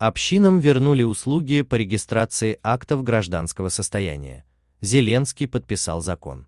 Общинам вернули услуги по регистрации актов гражданского состояния. Зеленский подписал закон.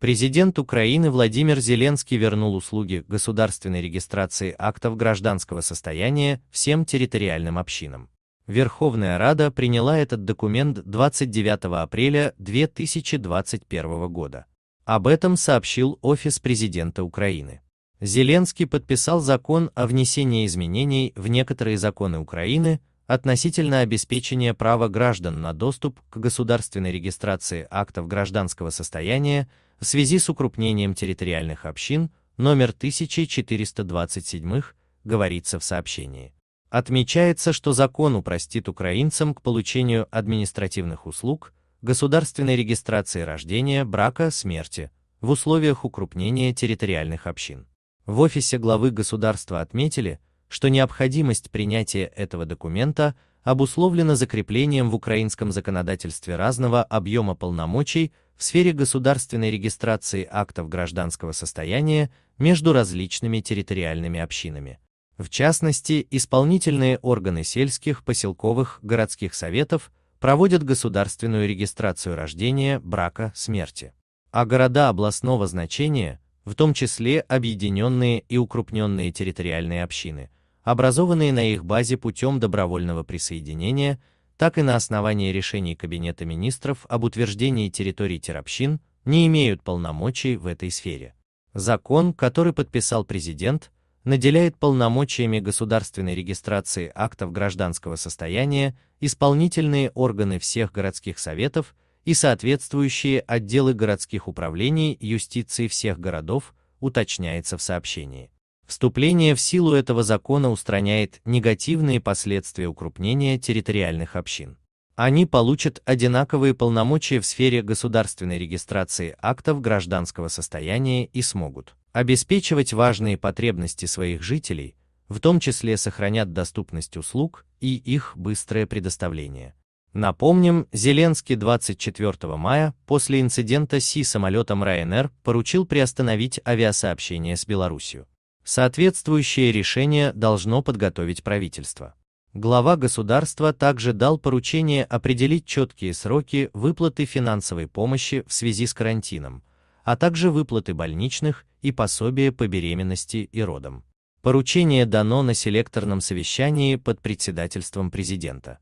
Президент Украины Владимир Зеленский вернул услуги государственной регистрации актов гражданского состояния всем территориальным общинам. Верховная Рада приняла этот документ 29 апреля 2021 года. Об этом сообщил Офис президента Украины. Зеленский подписал закон о внесении изменений в некоторые законы Украины относительно обеспечения права граждан на доступ к государственной регистрации актов гражданского состояния в связи с укрупнением территориальных общин номер 1427, говорится в сообщении. Отмечается, что закон упростит украинцам к получению административных услуг, государственной регистрации рождения, брака, смерти в условиях укрупнения территориальных общин. В офисе главы государства отметили, что необходимость принятия этого документа обусловлена закреплением в украинском законодательстве разного объема полномочий в сфере государственной регистрации актов гражданского состояния между различными территориальными общинами. В частности, исполнительные органы сельских, поселковых, городских советов проводят государственную регистрацию рождения, брака, смерти. А города областного значения – в том числе объединенные и укрупненные территориальные общины, образованные на их базе путем добровольного присоединения, так и на основании решений Кабинета министров об утверждении территорий теробщин, не имеют полномочий в этой сфере. Закон, который подписал президент, наделяет полномочиями государственной регистрации актов гражданского состояния исполнительные органы всех городских советов и соответствующие отделы городских управлений юстиции всех городов, уточняется в сообщении. Вступление в силу этого закона устраняет негативные последствия укрупнения территориальных общин. Они получат одинаковые полномочия в сфере государственной регистрации актов гражданского состояния и смогут обеспечивать важные потребности своих жителей, в том числе сохранят доступность услуг и их быстрое предоставление. Напомним, Зеленский 24 мая после инцидента с самолетом Ryanair поручил приостановить авиасообщение с Беларусью. Соответствующее решение должно подготовить правительство. Глава государства также дал поручение определить четкие сроки выплаты финансовой помощи в связи с карантином, а также выплаты больничных и пособия по беременности и родам. Поручение дано на селекторном совещании под председательством президента.